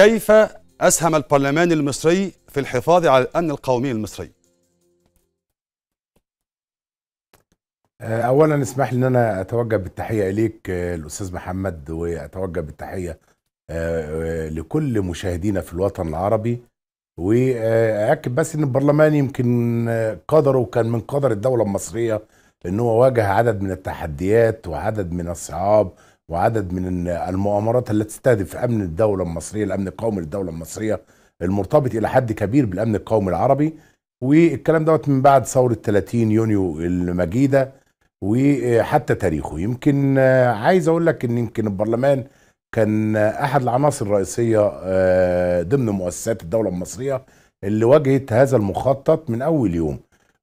كيف أسهم البرلمان المصري في الحفاظ على الأمن القومي المصري؟ آه، أولا اسمح لي أن أنا أتوجه بالتحية إليك آه، الأستاذ محمد وأتوجه بالتحية آه، لكل مشاهدينا في الوطن العربي وأكد بس أن البرلمان يمكن قدره كان من قدر الدولة المصرية أن هو واجه عدد من التحديات وعدد من الصعاب وعدد من المؤامرات التي تستهدف امن الدوله المصريه الامن القومي للدوله المصريه المرتبط الى حد كبير بالامن القومي العربي والكلام دوت من بعد ثوره 30 يونيو المجيده وحتى تاريخه يمكن آه، عايز اقول لك ان يمكن البرلمان كان احد العناصر الرئيسيه آه، ضمن مؤسسات الدوله المصريه اللي واجهت هذا المخطط من اول يوم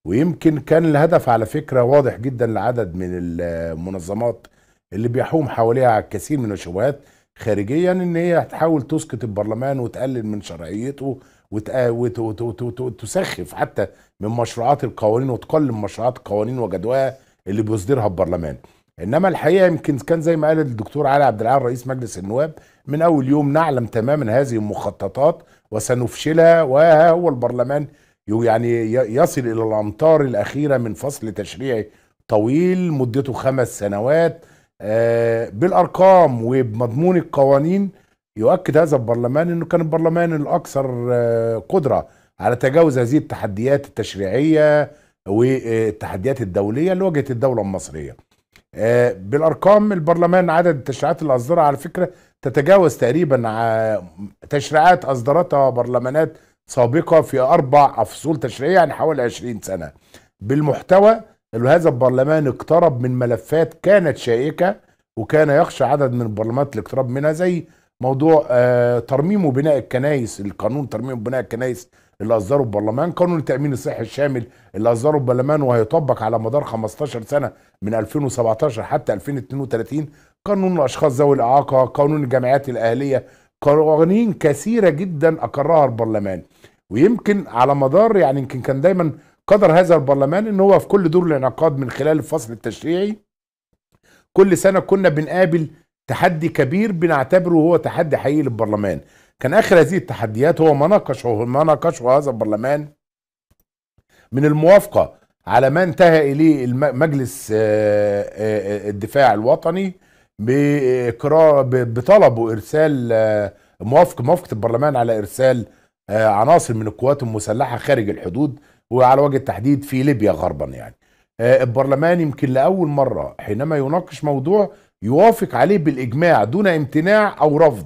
ويمكن كان الهدف على فكره واضح جدا لعدد من المنظمات اللي بيحوم حواليها كثير من الشبهات خارجيا ان هي هتحاول تسقط البرلمان وتقلل من شرعيته وتسخف حتى من مشروعات القوانين وتقلل من مشروعات القوانين وجدواها اللي بيصدرها البرلمان انما الحقيقه يمكن كان زي ما قال الدكتور علي عبد العال رئيس مجلس النواب من اول يوم نعلم تماما هذه المخططات وسنفشلها وها هو البرلمان يعني يصل الى الامتار الاخيره من فصل تشريعي طويل مدته خمس سنوات آه، بالارقام وبمضمون القوانين يؤكد هذا البرلمان انه كان البرلمان الاكثر آه، قدره على تجاوز هذه التحديات التشريعيه والتحديات الدوليه اللي واجهت الدوله المصريه. آه، بالارقام البرلمان عدد التشريعات اللي اصدرها على فكره تتجاوز تقريبا تشريعات اصدرتها برلمانات سابقه في اربع فصول تشريعيه يعني حوالي 20 سنه. بالمحتوى قالوا هذا البرلمان اقترب من ملفات كانت شائكة وكان يخشى عدد من البرلمانات الاقتراب منها زي موضوع آه، ترميم وبناء الكنائس القانون ترميم وبناء الكنائس اللي أصدره البرلمان قانون التأمين الصحي الشامل اللي أصدره البرلمان وهيطبق على مدار 15 سنة من 2017 حتى 2032 قانون الأشخاص ذوي الإعاقة قانون الجمعيات الأهلية قوانين كثيرة جدا أقرها البرلمان ويمكن على مدار يعني يمكن كان دايما قدر هذا البرلمان ان هو في كل دور الانعقاد من خلال الفصل التشريعي كل سنه كنا بنقابل تحدي كبير بنعتبره هو تحدي حقيقي للبرلمان كان اخر هذه التحديات هو ما ناقشه ما ناقشه هذا البرلمان من الموافقه على ما انتهى اليه مجلس آه، آه، آه، الدفاع الوطني بطلبه ارسال موافقه موافقه البرلمان على ارسال عناصر من القوات المسلحه خارج الحدود وعلى وجه التحديد في ليبيا غربا يعني آه، البرلمان يمكن لأول مرة حينما يناقش موضوع يوافق عليه بالإجماع دون امتناع أو رفض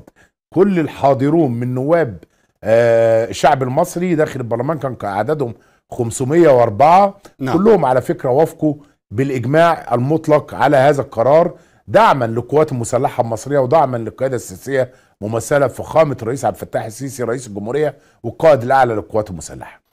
كل الحاضرون من نواب آه، الشعب المصري داخل البرلمان كان عددهم 504 نعم. كلهم على فكرة وافقوا بالإجماع المطلق على هذا القرار دعما للقوات المسلحة المصرية ودعما للقيادة السياسية ممثلة فخامة الرئيس عبد الفتاح السيسي رئيس الجمهورية والقائد الأعلى للقوات المسلحة